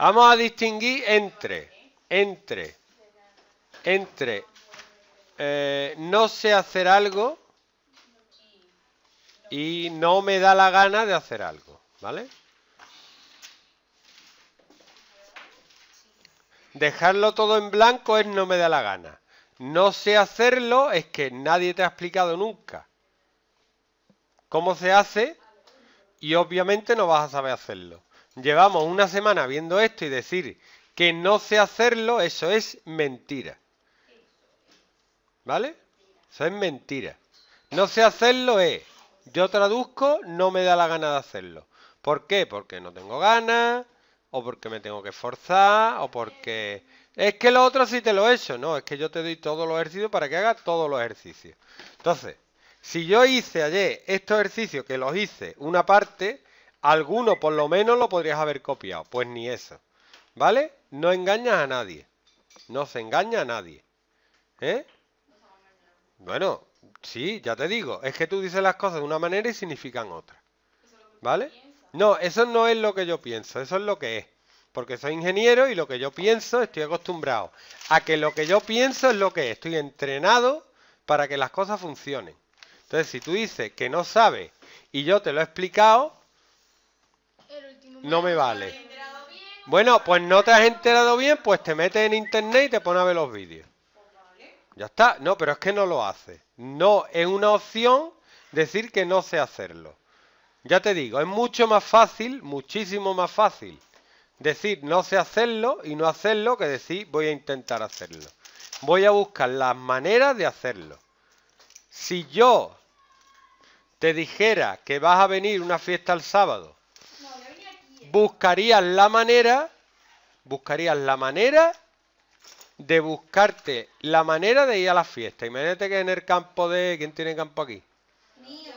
Vamos a distinguir entre, entre, entre eh, no sé hacer algo y no me da la gana de hacer algo, ¿vale? Dejarlo todo en blanco es no me da la gana. No sé hacerlo es que nadie te ha explicado nunca cómo se hace y obviamente no vas a saber hacerlo llevamos una semana viendo esto y decir que no sé hacerlo, eso es mentira. ¿Vale? Eso es mentira. No sé hacerlo es, yo traduzco, no me da la gana de hacerlo. ¿Por qué? Porque no tengo ganas, o porque me tengo que esforzar, o porque... Es que lo otro sí te lo he hecho, no, es que yo te doy todos los ejercicios para que hagas todos los ejercicios. Entonces, si yo hice ayer estos ejercicios, que los hice una parte, Alguno por lo menos lo podrías haber copiado. Pues ni eso. ¿Vale? No engañas a nadie. No se engaña a nadie. ¿Eh? Bueno, sí, ya te digo. Es que tú dices las cosas de una manera y significan otra. ¿Vale? No, eso no es lo que yo pienso. Eso es lo que es. Porque soy ingeniero y lo que yo pienso estoy acostumbrado a que lo que yo pienso es lo que es. Estoy entrenado para que las cosas funcionen. Entonces, si tú dices que no sabes y yo te lo he explicado, no me vale. Bueno, pues no te has enterado bien, pues te metes en internet y te pones a ver los vídeos. Ya está. No, pero es que no lo hace. No es una opción decir que no sé hacerlo. Ya te digo, es mucho más fácil, muchísimo más fácil decir no sé hacerlo y no hacerlo que decir voy a intentar hacerlo. Voy a buscar las maneras de hacerlo. Si yo te dijera que vas a venir una fiesta el sábado buscarías la manera, buscarías la manera de buscarte la manera de ir a la fiesta. Imagínate que en el campo de... ¿Quién tiene campo aquí? Mío.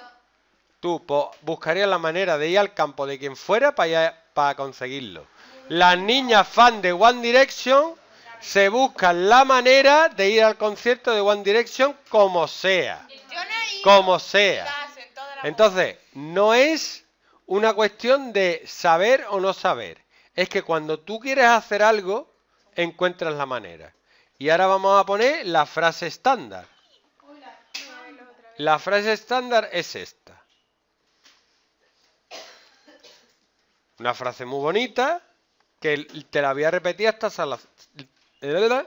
Tú pues, buscarías la manera de ir al campo de quien fuera para, para conseguirlo. Las niñas fan de One Direction se buscan la manera de ir al concierto de One Direction como sea. Como sea. Entonces, no es una cuestión de saber o no saber. Es que cuando tú quieres hacer algo, encuentras la manera. Y ahora vamos a poner la frase estándar. La frase estándar es esta. Una frase muy bonita que te la voy a repetir hasta,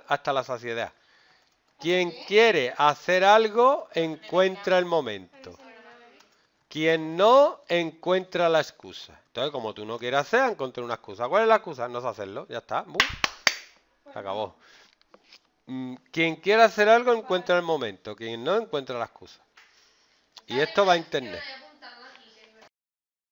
hasta la saciedad. Quien quiere hacer algo encuentra el momento. Quien no encuentra la excusa. Entonces, como tú no quieras hacer, encuentra una excusa. ¿Cuál es la excusa? No sé hacerlo. Ya está. Se acabó. Mm, quien quiera hacer algo encuentra el momento. Quien no encuentra la excusa. Y esto va a internet.